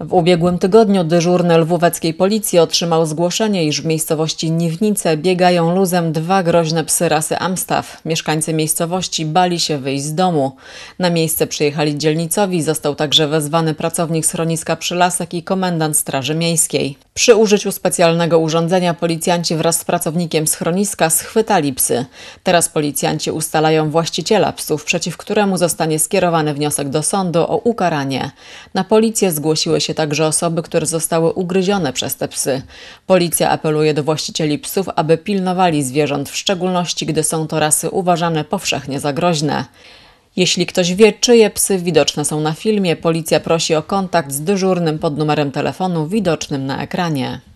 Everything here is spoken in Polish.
W ubiegłym tygodniu dyżurny lwóweckiej policji otrzymał zgłoszenie, iż w miejscowości Niwnice biegają luzem dwa groźne psy rasy Amstaff. Mieszkańcy miejscowości bali się wyjść z domu. Na miejsce przyjechali dzielnicowi, został także wezwany pracownik schroniska Przylasek i komendant Straży Miejskiej. Przy użyciu specjalnego urządzenia policjanci wraz z pracownikiem schroniska schwytali psy. Teraz policjanci ustalają właściciela psów, przeciw któremu zostanie skierowany wniosek do sądu o ukaranie. Na policję zgłosiły się także osoby, które zostały ugryzione przez te psy. Policja apeluje do właścicieli psów, aby pilnowali zwierząt, w szczególności gdy są to rasy uważane powszechnie za groźne. Jeśli ktoś wie, czyje psy widoczne są na filmie, policja prosi o kontakt z dyżurnym pod numerem telefonu widocznym na ekranie.